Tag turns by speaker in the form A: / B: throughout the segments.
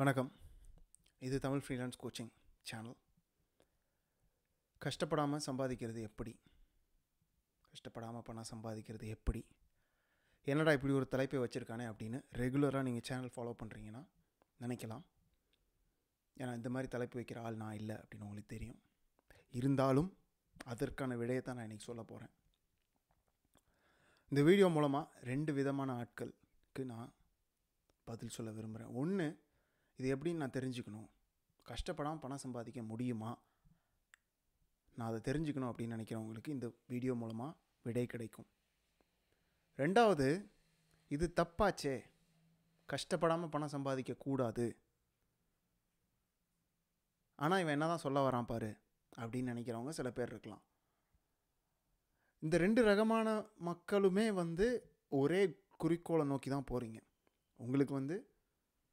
A: வணக்கம் இது Tamil freelance coaching channel கஷ்டப்படாமல் சம்பாதிக்கிறது எப்படி கஷ்டப்படாமல் பணம் சம்பாதிக்கிறது எப்படி என்னடா இப்படி ஒரு தலைப்பை வச்சுருக்கானே அப்படின்னு ரெகுலராக நீங்கள் சேனல் ஃபாலோ பண்ணுறீங்கன்னா நினைக்கலாம் ஏன்னா இந்த மாதிரி தலைப்பு வைக்கிற ஆள் நான் இல்லை அப்படின்னு உங்களுக்கு தெரியும் இருந்தாலும் அதற்கான விடையை தான் நான் இன்றைக்கி சொல்ல போகிறேன் இந்த வீடியோ மூலமாக ரெண்டு விதமான ஆட்களுக்கு நான் பதில் சொல்ல விரும்புகிறேன் ஒன்று இது எப்படின்னு நான் தெரிஞ்சுக்கணும் கஷ்டப்படாமல் பணம் சம்பாதிக்க முடியுமா நான் அதை தெரிஞ்சுக்கணும் அப்படின்னு நினைக்கிறவங்களுக்கு இந்த வீடியோ மூலமாக விடை கிடைக்கும் ரெண்டாவது இது தப்பாச்சே கஷ்டப்படாமல் பணம் சம்பாதிக்கக்கூடாது ஆனால் இவன் என்ன தான் சொல்ல வரான் பாரு அப்படின்னு நினைக்கிறவங்க சில பேர் இருக்கலாம் இந்த ரெண்டு ரகமான மக்களுமே வந்து ஒரே குறிக்கோளை நோக்கி தான் போகிறீங்க உங்களுக்கு வந்து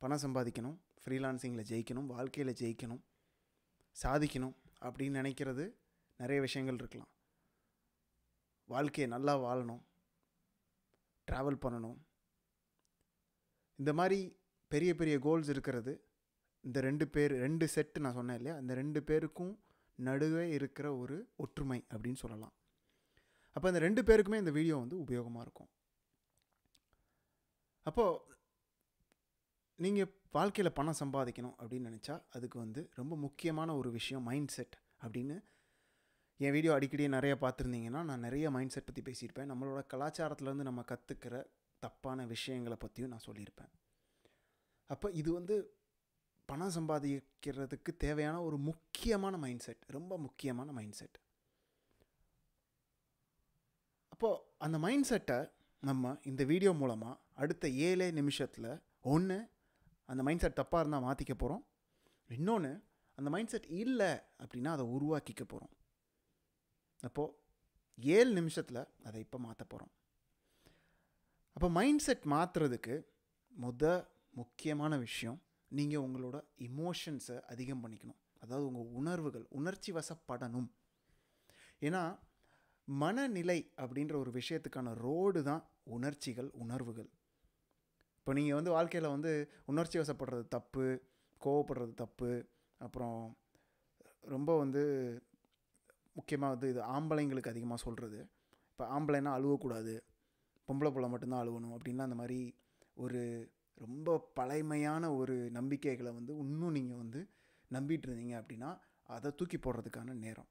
A: பணம் சம்பாதிக்கணும் ஃப்ரீலான்சிங்கில் ஜெயிக்கணும் வாழ்க்கையில் ஜெயிக்கணும் சாதிக்கணும் அப்படின்னு நினைக்கிறது நிறைய விஷயங்கள் இருக்கலாம் வாழ்க்கையை நல்லா வாழணும் ட்ராவல் பண்ணணும் இந்த மாதிரி பெரிய பெரிய கோல்ஸ் இருக்கிறது இந்த ரெண்டு பேர் ரெண்டு செட்டு நான் சொன்னேன் இல்லையா அந்த ரெண்டு பேருக்கும் நடுவே இருக்கிற ஒரு ஒற்றுமை அப்படின்னு சொல்லலாம் அப்போ அந்த ரெண்டு பேருக்குமே இந்த வீடியோ வந்து உபயோகமாக இருக்கும் அப்போது நீங்கள் வாழ்க்கையில் பணம் சம்பாதிக்கணும் அப்படின்னு நினச்சா அதுக்கு வந்து ரொம்ப முக்கியமான ஒரு விஷயம் மைண்ட் செட் அப்படின்னு என் வீடியோ அடிக்கடி நிறைய பார்த்துருந்தீங்கன்னா நான் நிறைய மைண்ட் செட் பற்றி பேசியிருப்பேன் நம்மளோட கலாச்சாரத்துலேருந்து நம்ம கற்றுக்கிற தப்பான விஷயங்களை பற்றியும் நான் சொல்லியிருப்பேன் அப்போ இது வந்து பணம் சம்பாதிக்கிறதுக்கு தேவையான ஒரு முக்கியமான மைண்ட் செட் ரொம்ப முக்கியமான மைண்ட் செட் அப்போது அந்த மைண்ட் செட்டை நம்ம இந்த வீடியோ மூலமாக அடுத்த ஏழே நிமிஷத்தில் ஒன்று அந்த மைண்ட் செட் தப்பாக இருந்தால் மாற்றிக்க போகிறோம் இன்னொன்று அந்த மைண்ட் செட் இல்லை அப்படின்னா அதை உருவாக்கிக்க போகிறோம் அப்போது ஏழு நிமிஷத்தில் அதை இப்போ மாற்ற போகிறோம் அப்போ மைண்ட் செட் மாற்றுறதுக்கு முத முக்கியமான விஷயம் நீங்கள் உங்களோட இமோஷன்ஸை அதிகம் பண்ணிக்கணும் அதாவது உங்கள் உணர்வுகள் உணர்ச்சி வசப்படணும் ஏன்னா மனநிலை அப்படின்ற ஒரு விஷயத்துக்கான ரோடு தான் உணர்ச்சிகள் உணர்வுகள் இப்போ நீங்கள் வந்து வாழ்க்கையில் வந்து உணர்ச்சி வசப்படுறது தப்பு கோவப்படுறது தப்பு அப்புறம் ரொம்ப வந்து முக்கியமாக வந்து இது ஆம்பளைங்களுக்கு அதிகமாக சொல்கிறது இப்போ ஆம்பளைன்னா அழுவக்கூடாது பொம்பளை பிள்ளை மட்டும்தான் அழுவணும் அப்படின்லாம் அந்த மாதிரி ஒரு ரொம்ப பழமையான ஒரு நம்பிக்கைகளை வந்து இன்னும் நீங்கள் வந்து நம்பிட்டு இருந்தீங்க அப்படின்னா அதை தூக்கி போடுறதுக்கான நேரம்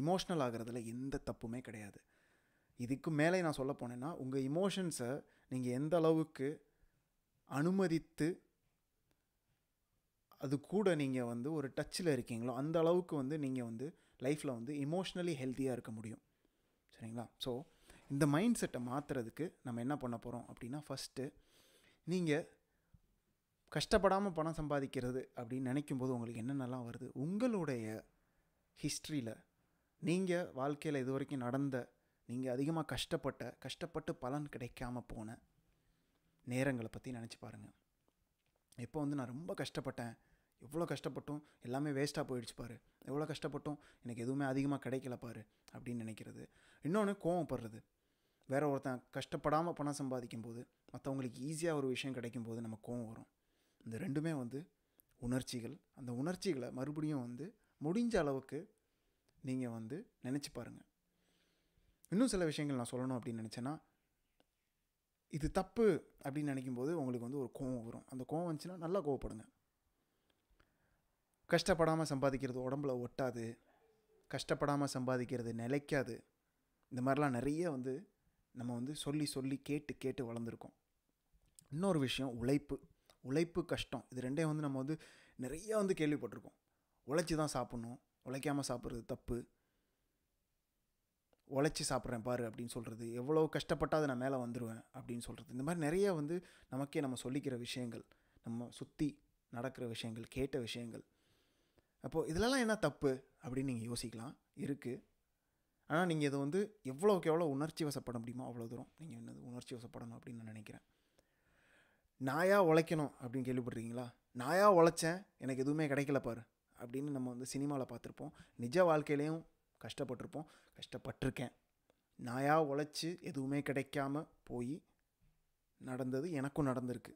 A: இமோஷ்னல் ஆகிறதுல எந்த தப்புமே கிடையாது இதுக்கு மேலே நான் சொல்ல போனேன்னா உங்கள் இமோஷன்ஸை நீங்கள் எந்த அளவுக்கு அனுமதித்து அது கூட நீங்கள் வந்து ஒரு டச்சில் இருக்கீங்களோ அந்த அளவுக்கு வந்து நீங்கள் வந்து லைஃப்பில் வந்து இமோஷ்னலி ஹெல்த்தியாக இருக்க முடியும் சரிங்களா ஸோ இந்த மைண்ட் செட்டை மாற்றுறதுக்கு நம்ம என்ன பண்ண போகிறோம் அப்படின்னா ஃபஸ்ட்டு நீங்கள் கஷ்டப்படாமல் பணம் சம்பாதிக்கிறது அப்படின்னு நினைக்கும்போது உங்களுக்கு என்னென்னலாம் வருது உங்களுடைய ஹிஸ்ட்ரியில் நீங்கள் வாழ்க்கையில் இது வரைக்கும் நடந்த நீங்கள் அதிகமாக கஷ்டப்பட்ட கஷ்டப்பட்டு பலன் கிடைக்காமல் போன நேரங்களை பற்றி நினச்சி பாருங்கள் எப்போ வந்து நான் ரொம்ப கஷ்டப்பட்டேன் எவ்வளோ கஷ்டப்பட்டும் எல்லாமே வேஸ்ட்டாக போயிடுச்சு பாரு எவ்வளோ கஷ்டப்பட்டும் எனக்கு எதுவுமே அதிகமாக கிடைக்கல பாரு அப்படின்னு நினைக்கிறது இன்னொன்று கோவப்படுறது வேற ஒருத்தன் கஷ்டப்படாமல் பணம் சம்பாதிக்கும் போது மற்றவங்களுக்கு ஈஸியாக ஒரு விஷயம் கிடைக்கும் போது நம்ம கோவம் வரும் இந்த ரெண்டுமே வந்து உணர்ச்சிகள் அந்த உணர்ச்சிகளை மறுபடியும் வந்து முடிஞ்ச அளவுக்கு நீங்கள் வந்து நினச்சி பாருங்கள் இன்னும் சில விஷயங்கள் நான் சொல்லணும் அப்படின்னு நினச்சேன்னா இது தப்பு அப்படின்னு நினைக்கும்போது உங்களுக்கு வந்து ஒரு கோவம் வரும் அந்த கோவம் வந்துச்சுன்னா நல்லா கோவப்படுங்க கஷ்டப்படாமல் சம்பாதிக்கிறது உடம்புல ஒட்டாது கஷ்டப்படாமல் சம்பாதிக்கிறது நிலைக்காது இந்த மாதிரிலாம் நிறைய வந்து நம்ம வந்து சொல்லி சொல்லி கேட்டு கேட்டு வளர்ந்துருக்கோம் இன்னொரு விஷயம் உழைப்பு உழைப்பு கஷ்டம் இது ரெண்டையும் வந்து நம்ம வந்து நிறைய வந்து கேள்விப்பட்டிருக்கோம் உழைச்சி தான் சாப்பிட்ணும் உழைக்காமல் சாப்பிட்றது தப்பு உழைச்சி சாப்பிட்றேன் பாரு அப்படின்னு சொல்கிறது எவ்வளோ கஷ்டப்பட்டால் அதை நான் மேலே வந்துடுவேன் அப்படின்னு சொல்கிறது இந்த மாதிரி நிறைய வந்து நமக்கே நம்ம சொல்லிக்கிற விஷயங்கள் நம்ம சுற்றி நடக்கிற விஷயங்கள் கேட்ட விஷயங்கள் அப்போது இதிலலாம் என்ன தப்பு அப்படின்னு நீங்கள் யோசிக்கலாம் இருக்குது ஆனால் நீங்கள் இதை வந்து எவ்வளோக்கு எவ்வளோ உணர்ச்சி வசப்பட முடியுமோ அவ்வளோ தூரம் நீங்கள் என்னது உணர்ச்சி வசப்படணும் அப்படின்னு நான் நினைக்கிறேன் நாயா உழைக்கணும் அப்படின்னு கேள்விப்படுறீங்களா நாயாக உழைச்சேன் எனக்கு எதுவுமே கிடைக்கல பாரு அப்படின்னு நம்ம வந்து சினிமாவில் பார்த்துருப்போம் நிஜ வாழ்க்கையிலையும் கஷ்டப்பட்டிருப்போம் கஷ்டப்பட்டிருக்கேன் நாயா உழைச்சி எதுவுமே கிடைக்காம போய் நடந்தது எனக்கும் நடந்திருக்கு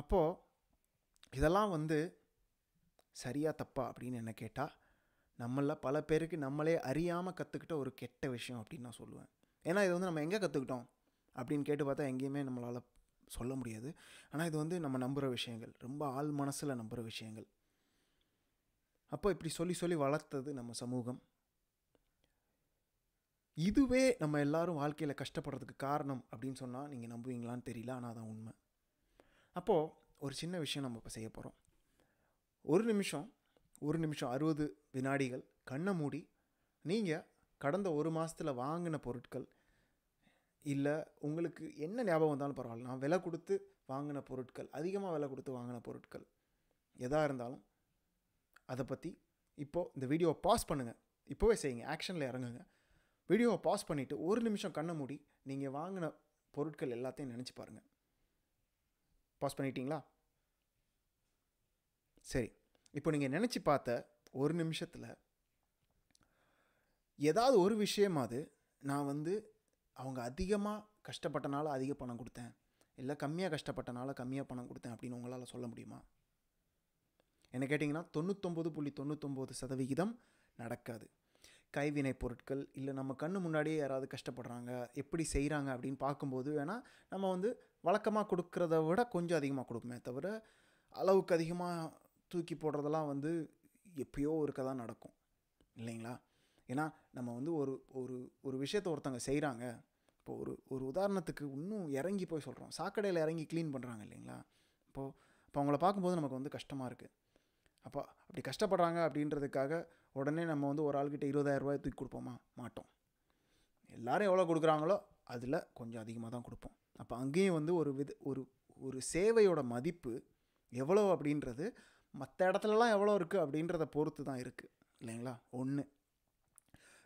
A: அப்போது இதெல்லாம் வந்து சரியா தப்பா அப்படின்னு என்ன கேட்டால் நம்மள பல பேருக்கு நம்மளே அறியாமல் கற்றுக்கிட்ட ஒரு கெட்ட விஷயம் அப்படின்னு நான் சொல்லுவேன் ஏன்னா இது வந்து நம்ம எங்கே கற்றுக்கிட்டோம் அப்படின்னு கேட்டு பார்த்தா எங்கேயுமே நம்மளால் சொல்ல முடியாது ஆனால் இது வந்து நம்ம நம்புகிற விஷயங்கள் ரொம்ப ஆள் மனசில் நம்புகிற விஷயங்கள் அப்போ இப்படி சொல்லி சொல்லி வளர்த்தது நம்ம சமூகம் இதுவே நம்ம எல்லாரும் வாழ்க்கையில் கஷ்டப்படுறதுக்கு காரணம் அப்படின்னு சொன்னால் நீங்கள் நம்புவீங்களான்னு தெரியல ஆனால் தான் உண்மை அப்போது ஒரு சின்ன விஷயம் நம்ம இப்போ செய்ய போகிறோம் ஒரு நிமிஷம் ஒரு நிமிஷம் அறுபது வினாடிகள் கண்ணை மூடி நீங்கள் கடந்த ஒரு மாதத்தில் வாங்கின பொருட்கள் இல்லை உங்களுக்கு என்ன ஞாபகம் வந்தாலும் பரவாயில்ல நான் விலை கொடுத்து வாங்கின பொருட்கள் அதிகமாக விலை கொடுத்து வாங்கின பொருட்கள் எதாக இருந்தாலும் அதை பற்றி இப்போது இந்த வீடியோவை பாஸ் பண்ணுங்கள் இப்போவே செய்யுங்க ஆக்ஷனில் இறங்குங்க வீடியோவை பாஸ் பண்ணிவிட்டு ஒரு நிமிஷம் கண்ணை மூடி நீங்கள் வாங்கின பொருட்கள் எல்லாத்தையும் நினச்சி பாருங்கள் பாஸ் பண்ணிட்டீங்களா சரி இப்போ நீங்கள் நினச்சி பார்த்த ஒரு நிமிஷத்தில் ஏதாவது ஒரு விஷயமாவது நான் வந்து அவங்க அதிகமாக கஷ்டப்பட்டனால அதிக பணம் கொடுத்தேன் இல்லை கம்மியாக கஷ்டப்பட்டனால கம்மியாக பணம் கொடுத்தேன் அப்படின்னு உங்களால் சொல்ல முடியுமா என்ன கேட்டிங்கன்னா தொண்ணூத்தொம்பது புள்ளி தொண்ணூத்தொம்பது சதவிகிதம் நடக்காது கைவினை பொருட்கள் இல்லை நம்ம கண்ணு முன்னாடியே யாராவது கஷ்டப்படுறாங்க எப்படி செய்கிறாங்க அப்படின்னு பார்க்கும்போது வேணால் நம்ம வந்து வழக்கமாக கொடுக்குறத விட கொஞ்சம் அதிகமாக கொடுப்போமே தவிர அளவுக்கு அதிகமாக தூக்கி போடுறதெல்லாம் வந்து எப்பயோ ஒருக்க தான் நடக்கும் இல்லைங்களா ஏன்னா நம்ம வந்து ஒரு ஒரு ஒரு விஷயத்தை ஒருத்தவங்க செய்கிறாங்க இப்போ ஒரு ஒரு உதாரணத்துக்கு இன்னும் இறங்கி போய் சொல்கிறோம் சாக்கடையில் இறங்கி க்ளீன் பண்ணுறாங்க இல்லைங்களா இப்போது இப்போ அவங்கள பார்க்கும்போது நமக்கு வந்து கஷ்டமாக இருக்குது அப்போ அப்படி கஷ்டப்படுறாங்க அப்படின்றதுக்காக உடனே நம்ம வந்து ஒரு ஆள்கிட்ட ரூபாய் தூக்கி கொடுப்போமா மாட்டோம் எல்லோரும் எவ்வளோ கொடுக்குறாங்களோ அதில் கொஞ்சம் அதிகமாக தான் கொடுப்போம் அப்போ அங்கேயும் வந்து ஒரு வித ஒரு ஒரு சேவையோட மதிப்பு எவ்வளோ அப்படின்றது மற்ற இடத்துலலாம் எவ்வளோ இருக்குது அப்படின்றத பொறுத்து தான் இருக்குது இல்லைங்களா ஒன்று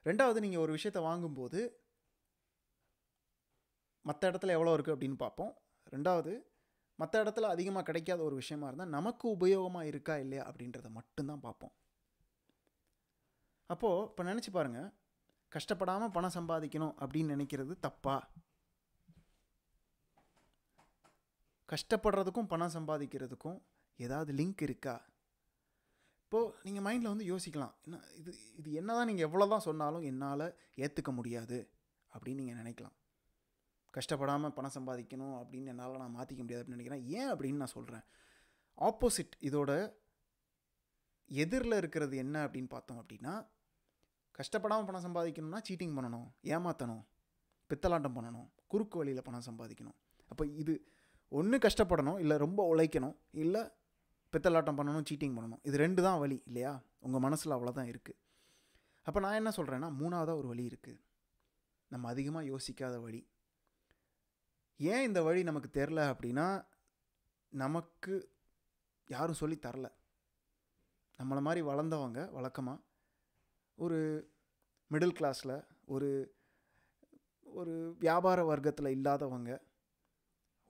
A: ரெண்டாவது நீங்கள் ஒரு விஷயத்தை வாங்கும்போது மற்ற இடத்துல எவ்வளோ இருக்குது அப்படின்னு பார்ப்போம் ரெண்டாவது மற்ற இடத்துல அதிகமாக கிடைக்காத ஒரு விஷயமா இருந்தால் நமக்கு உபயோகமாக இருக்கா இல்லையா அப்படின்றத மட்டும்தான் பார்ப்போம் அப்போது இப்போ நினச்சி பாருங்கள் கஷ்டப்படாமல் பணம் சம்பாதிக்கணும் அப்படின்னு நினைக்கிறது தப்பா கஷ்டப்படுறதுக்கும் பணம் சம்பாதிக்கிறதுக்கும் ஏதாவது லிங்க் இருக்கா இப்போது நீங்கள் மைண்டில் வந்து யோசிக்கலாம் என்ன இது இது என்ன தான் நீங்கள் எவ்வளோ தான் சொன்னாலும் என்னால் ஏற்றுக்க முடியாது அப்படின்னு நீங்கள் நினைக்கலாம் கஷ்டப்படாமல் பணம் சம்பாதிக்கணும் அப்படின்னு என்னால் நான் மாற்றிக்க முடியாது அப்படின்னு நினைக்கிறேன் ஏன் அப்படின்னு நான் சொல்கிறேன் ஆப்போசிட் இதோட எதிரில் இருக்கிறது என்ன அப்படின்னு பார்த்தோம் அப்படின்னா கஷ்டப்படாமல் பணம் சம்பாதிக்கணும்னா சீட்டிங் பண்ணணும் ஏமாற்றணும் பித்தலாட்டம் பண்ணணும் குறுக்கு வழியில் பணம் சம்பாதிக்கணும் அப்போ இது ஒன்று கஷ்டப்படணும் இல்லை ரொம்ப உழைக்கணும் இல்லை பித்தலாட்டம் பண்ணணும் சீட்டிங் பண்ணணும் இது ரெண்டு தான் வழி இல்லையா உங்கள் மனசில் அவ்வளோதான் இருக்குது அப்போ நான் என்ன சொல்கிறேன்னா மூணாவதாக ஒரு வழி இருக்குது நம்ம அதிகமாக யோசிக்காத வழி ஏன் இந்த வழி நமக்கு தெரில அப்படின்னா நமக்கு யாரும் சொல்லி தரல நம்மளை மாதிரி வளர்ந்தவங்க வழக்கமாக ஒரு மிடில் கிளாஸில் ஒரு ஒரு வியாபார வர்க்கத்தில் இல்லாதவங்க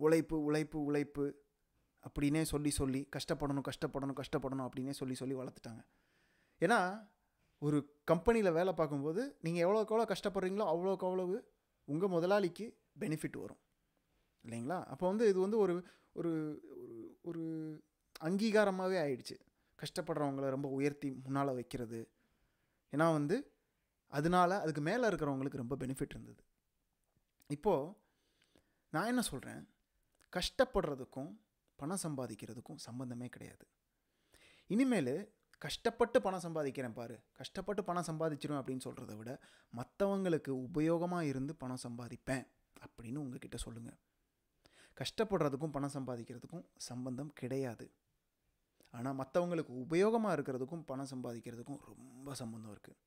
A: உழைப்பு உழைப்பு உழைப்பு அப்படின்னே சொல்லி சொல்லி கஷ்டப்படணும் கஷ்டப்படணும் கஷ்டப்படணும் அப்படின்னே சொல்லி சொல்லி வளர்த்துட்டாங்க ஏன்னா ஒரு கம்பெனியில் வேலை பார்க்கும்போது நீங்கள் எவ்வளோக்கு எவ்வளோ கஷ்டப்படுறீங்களோ அவ்வளோக்கு அவ்வளவு உங்கள் முதலாளிக்கு பெனிஃபிட் வரும் இல்லைங்களா அப்போ வந்து இது வந்து ஒரு ஒரு ஒரு அங்கீகாரமாகவே ஆயிடுச்சு கஷ்டப்படுறவங்கள ரொம்ப உயர்த்தி முன்னால் வைக்கிறது ஏன்னா வந்து அதனால் அதுக்கு மேலே இருக்கிறவங்களுக்கு ரொம்ப பெனிஃபிட் இருந்தது இப்போது நான் என்ன சொல்கிறேன் கஷ்டப்படுறதுக்கும் பணம் சம்பாதிக்கிறதுக்கும் சம்மந்தமே கிடையாது இனிமேல் கஷ்டப்பட்டு பணம் சம்பாதிக்கிறேன் பாரு கஷ்டப்பட்டு பணம் சம்பாதிச்சிரும் அப்படின்னு சொல்கிறத விட மற்றவங்களுக்கு உபயோகமாக இருந்து பணம் சம்பாதிப்பேன் அப்படின்னு உங்ககிட்ட சொல்லுங்கள் கஷ்டப்படுறதுக்கும் பணம் சம்பாதிக்கிறதுக்கும் சம்பந்தம் கிடையாது ஆனால் மற்றவங்களுக்கு உபயோகமாக இருக்கிறதுக்கும் பணம் சம்பாதிக்கிறதுக்கும் ரொம்ப சம்பந்தம் இருக்குது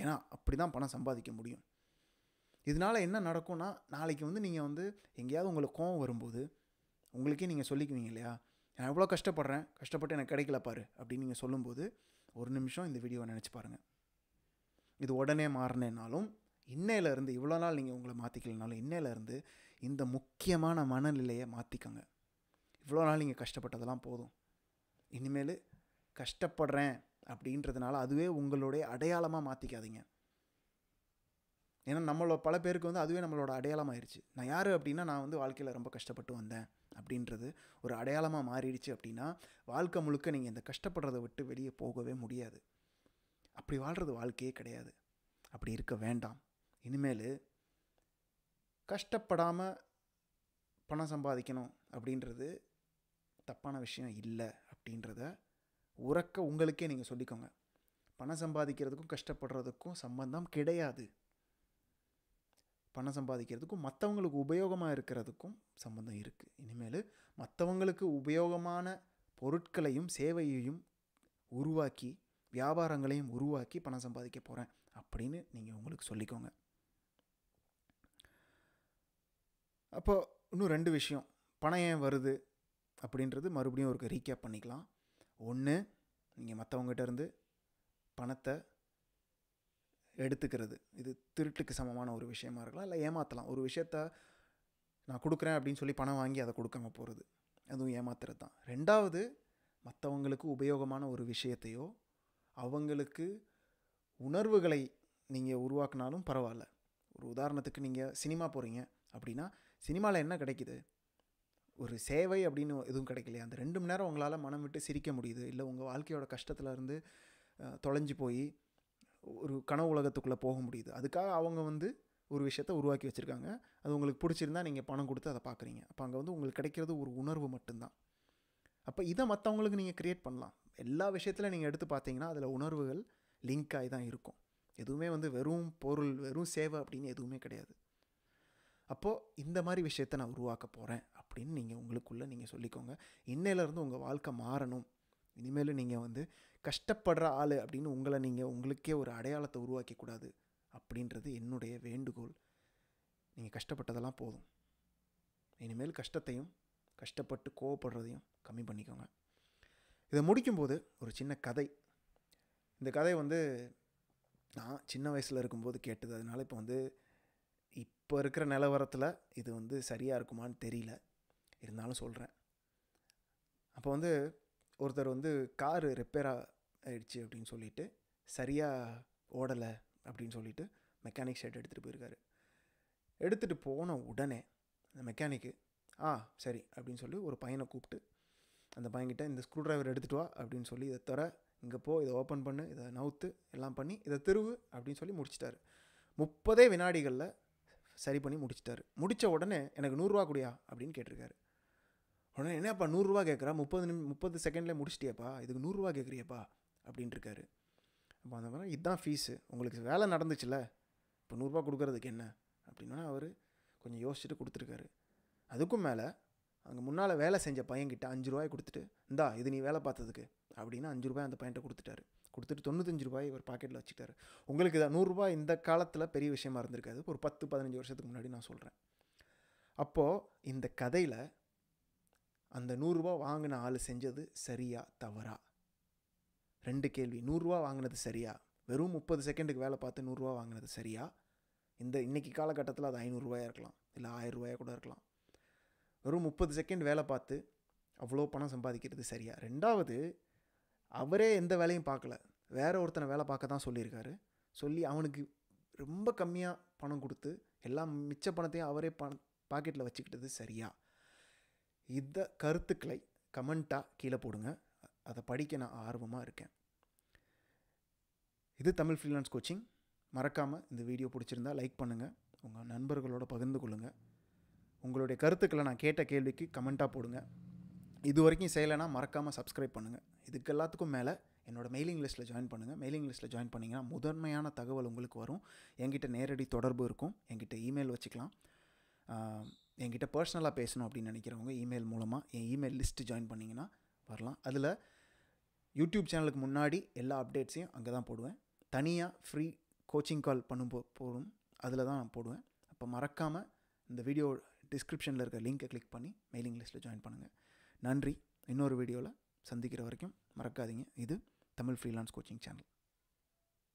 A: ஏன்னா அப்படி தான் பணம் சம்பாதிக்க முடியும் இதனால் என்ன நடக்கும்னா நாளைக்கு வந்து நீங்கள் வந்து எங்கேயாவது உங்களுக்கு கோவம் வரும்போது உங்களுக்கே நீங்கள் சொல்லிக்குவீங்க இல்லையா நான் எவ்வளோ கஷ்டப்படுறேன் கஷ்டப்பட்டு எனக்கு கிடைக்கல பாரு அப்படின்னு நீங்கள் சொல்லும்போது ஒரு நிமிஷம் இந்த வீடியோவை நினச்சி பாருங்கள் இது உடனே மாறினேனாலும் இன்னையிலேருந்து இவ்வளோ நாள் நீங்கள் உங்களை மாற்றிக்கலனாலும் இன்னையிலேருந்து இந்த முக்கியமான மனநிலையை மாற்றிக்கோங்க இவ்வளோ நாள் நீங்கள் கஷ்டப்பட்டதெல்லாம் போதும் இனிமேல் கஷ்டப்படுறேன் அப்படின்றதுனால அதுவே உங்களுடைய அடையாளமாக மாற்றிக்காதீங்க ஏன்னா நம்மளோட பல பேருக்கு வந்து அதுவே நம்மளோட அடையாளமாக ஆயிடுச்சு நான் யார் அப்படின்னா நான் வந்து வாழ்க்கையில் ரொம்ப கஷ்டப்பட்டு வந்தேன் அப்படின்றது ஒரு அடையாளமாக மாறிடுச்சு அப்படின்னா வாழ்க்கை முழுக்க நீங்கள் இந்த கஷ்டப்படுறதை விட்டு வெளியே போகவே முடியாது அப்படி வாழ்கிறது வாழ்க்கையே கிடையாது அப்படி இருக்க வேண்டாம் இனிமேல் கஷ்டப்படாமல் பணம் சம்பாதிக்கணும் அப்படின்றது தப்பான விஷயம் இல்லை அப்படின்றத உறக்க உங்களுக்கே நீங்கள் சொல்லிக்கோங்க பணம் சம்பாதிக்கிறதுக்கும் கஷ்டப்படுறதுக்கும் சம்பந்தம் கிடையாது பணம் சம்பாதிக்கிறதுக்கும் மற்றவங்களுக்கு உபயோகமாக இருக்கிறதுக்கும் சம்மந்தம் இருக்குது இனிமேல் மற்றவங்களுக்கு உபயோகமான பொருட்களையும் சேவையையும் உருவாக்கி வியாபாரங்களையும் உருவாக்கி பணம் சம்பாதிக்க போகிறேன் அப்படின்னு நீங்கள் உங்களுக்கு சொல்லிக்கோங்க அப்போ இன்னும் ரெண்டு விஷயம் பணம் ஏன் வருது அப்படின்றது மறுபடியும் ஒரு ரீகேப் பண்ணிக்கலாம் ஒன்று நீங்கள் இருந்து பணத்தை எடுத்துக்கிறது இது திருட்டுக்கு சமமான ஒரு விஷயமா இருக்கலாம் இல்லை ஏமாற்றலாம் ஒரு விஷயத்த நான் கொடுக்குறேன் அப்படின்னு சொல்லி பணம் வாங்கி அதை கொடுக்காம போகிறது அதுவும் ஏமாத்துறது தான் ரெண்டாவது மற்றவங்களுக்கு உபயோகமான ஒரு விஷயத்தையோ அவங்களுக்கு உணர்வுகளை நீங்கள் உருவாக்கினாலும் பரவாயில்ல ஒரு உதாரணத்துக்கு நீங்கள் சினிமா போகிறீங்க அப்படின்னா சினிமாவில் என்ன கிடைக்கிது ஒரு சேவை அப்படின்னு எதுவும் கிடைக்கலையா அந்த ரெண்டு மணி நேரம் உங்களால் மனம் விட்டு சிரிக்க முடியுது இல்லை உங்கள் வாழ்க்கையோட கஷ்டத்தில் இருந்து தொலைஞ்சு போய் ஒரு கனவு உலகத்துக்குள்ளே போக முடியுது அதுக்காக அவங்க வந்து ஒரு விஷயத்தை உருவாக்கி வச்சுருக்காங்க அது உங்களுக்கு பிடிச்சிருந்தா நீங்கள் பணம் கொடுத்து அதை பார்க்குறீங்க அப்போ அங்கே வந்து உங்களுக்கு கிடைக்கிறது ஒரு உணர்வு மட்டும்தான் அப்போ இதை மற்றவங்களுக்கு நீங்கள் க்ரியேட் பண்ணலாம் எல்லா விஷயத்தில் நீங்கள் எடுத்து பார்த்தீங்கன்னா அதில் உணர்வுகள் லிங்க் ஆகி தான் இருக்கும் எதுவுமே வந்து வெறும் பொருள் வெறும் சேவை அப்படின்னு எதுவுமே கிடையாது அப்போது இந்த மாதிரி விஷயத்த நான் உருவாக்க போகிறேன் அப்படின்னு நீங்கள் உங்களுக்குள்ளே நீங்கள் சொல்லிக்கோங்க இன்னையிலேருந்து உங்கள் வாழ்க்கை மாறணும் இனிமேலும் நீங்கள் வந்து கஷ்டப்படுற ஆள் அப்படின்னு உங்களை நீங்கள் உங்களுக்கே ஒரு அடையாளத்தை உருவாக்கக்கூடாது அப்படின்றது என்னுடைய வேண்டுகோள் நீங்கள் கஷ்டப்பட்டதெல்லாம் போதும் இனிமேல் கஷ்டத்தையும் கஷ்டப்பட்டு கோவப்படுறதையும் கம்மி பண்ணிக்கோங்க இதை முடிக்கும்போது ஒரு சின்ன கதை இந்த கதை வந்து நான் சின்ன வயசில் இருக்கும்போது கேட்டது அதனால் இப்போ வந்து இப்போ இருக்கிற நிலவரத்தில் இது வந்து சரியாக இருக்குமான்னு தெரியல இருந்தாலும் சொல்கிறேன் அப்போ வந்து ஒருத்தர் வந்து காரு ரிப்பேர் ஆகிடுச்சு அப்படின்னு சொல்லிட்டு சரியாக ஓடலை அப்படின்னு சொல்லிட்டு மெக்கானிக் ஷர்ட் எடுத்துகிட்டு போயிருக்காரு எடுத்துகிட்டு போன உடனே அந்த மெக்கானிக்கு ஆ சரி அப்படின்னு சொல்லி ஒரு பையனை கூப்பிட்டு அந்த பையன்கிட்ட இந்த ஸ்க்ரூ ட்ரைவர் எடுத்துகிட்டு வா அப்படின்னு சொல்லி இதை தர இங்கே போ இதை ஓப்பன் பண்ணு இதை நவுத்து எல்லாம் பண்ணி இதை திருவு அப்படின்னு சொல்லி முடிச்சிட்டாரு முப்பதே வினாடிகளில் சரி பண்ணி முடிச்சிட்டாரு முடித்த உடனே எனக்கு நூறுரூவா குடியா அப்படின்னு கேட்டிருக்காரு உடனே என்னப்பா நூறுரூவா கேட்குறா முப்பது நிமி முப்பது செகண்டில் முடிச்சிட்டியப்பா இதுக்கு நூறுரூவா கேட்குறியப்பா அப்படின்ட்டுருக்காரு அப்போ அந்த மாதிரி இதுதான் ஃபீஸு உங்களுக்கு வேலை நடந்துச்சுல்ல இப்போ நூறுரூவா கொடுக்குறதுக்கு என்ன அப்படின்னா அவர் கொஞ்சம் யோசிச்சுட்டு கொடுத்துருக்காரு அதுக்கும் மேலே அங்கே முன்னால் வேலை செஞ்ச பையன்கிட்ட அஞ்சு ரூபாய் கொடுத்துட்டு இந்தா இது நீ வேலை பார்த்ததுக்கு அப்படின்னு அஞ்சு ரூபாய் அந்த பையன்கிட்ட கொடுத்துட்டாரு கொடுத்துட்டு தொண்ணூத்தஞ்சு ரூபாய் ஒரு பாக்கெட்டில் வச்சுக்கிட்டாரு உங்களுக்கு தான் நூறுரூபா இந்த காலத்தில் பெரிய விஷயமா இருந்திருக்காது ஒரு பத்து பதினஞ்சு வருஷத்துக்கு முன்னாடி நான் சொல்கிறேன் அப்போது இந்த கதையில் அந்த நூறுரூவா வாங்கின ஆள் செஞ்சது சரியா தவறா ரெண்டு கேள்வி நூறுரூவா வாங்கினது சரியா வெறும் முப்பது செகண்டுக்கு வேலை பார்த்து நூறுரூவா வாங்கினது சரியா இந்த இன்றைக்கி காலகட்டத்தில் அது ஐநூறுரூவாயாக இருக்கலாம் இல்லை ஆயிரம் ரூபாயாக கூட இருக்கலாம் வெறும் முப்பது செகண்ட் வேலை பார்த்து அவ்வளோ பணம் சம்பாதிக்கிறது சரியா ரெண்டாவது அவரே எந்த வேலையும் பார்க்கல வேற ஒருத்தனை வேலை பார்க்க தான் சொல்லியிருக்காரு சொல்லி அவனுக்கு ரொம்ப கம்மியாக பணம் கொடுத்து எல்லா மிச்ச பணத்தையும் அவரே பண பாக்கெட்டில் வச்சுக்கிட்டது சரியா இந்த கருத்துக்களை கமெண்ட்டாக கீழே போடுங்க அதை படிக்க நான் ஆர்வமாக இருக்கேன் இது தமிழ் ஃப்ரீலான்ஸ் கோச்சிங் மறக்காமல் இந்த வீடியோ பிடிச்சிருந்தா லைக் பண்ணுங்கள் உங்கள் நண்பர்களோட பகிர்ந்து கொள்ளுங்கள் உங்களுடைய கருத்துக்களை நான் கேட்ட கேள்விக்கு கமெண்ட்டாக போடுங்க இது வரைக்கும் செய்யலைன்னா மறக்காமல் சப்ஸ்கிரைப் பண்ணுங்கள் இதுக்கு எல்லாத்துக்கும் மேலே என்னோடய மெயிலிங் லிஸ்ட்டில் ஜாயின் பண்ணுங்கள் மெயிலிங் லிஸ்ட்டில் ஜாயின் பண்ணிங்கன்னா முதன்மையான தகவல் உங்களுக்கு வரும் என்கிட்ட நேரடி தொடர்பு இருக்கும் என்கிட்ட இமெயில் வச்சுக்கலாம் என்கிட்ட பர்சனலாக பேசணும் அப்படின்னு நினைக்கிறவங்க இமெயில் மூலமாக என் இமெயில் லிஸ்ட்டு ஜாயின் பண்ணிங்கன்னா வரலாம் அதில் யூடியூப் சேனலுக்கு முன்னாடி எல்லா அப்டேட்ஸையும் அங்கே தான் போடுவேன் தனியாக ஃப்ரீ கோச்சிங் கால் பண்ணும் போடும் அதில் தான் நான் போடுவேன் அப்போ மறக்காமல் இந்த வீடியோ டிஸ்கிரிப்ஷனில் இருக்க லிங்க்கை கிளிக் பண்ணி மெயிலிங் லிஸ்ட்டில் ஜாயின் பண்ணுங்கள் நன்றி இன்னொரு வீடியோவில் சந்திக்கிற வரைக்கும் மறக்காதீங்க இது Tamil Freelance Coaching channel.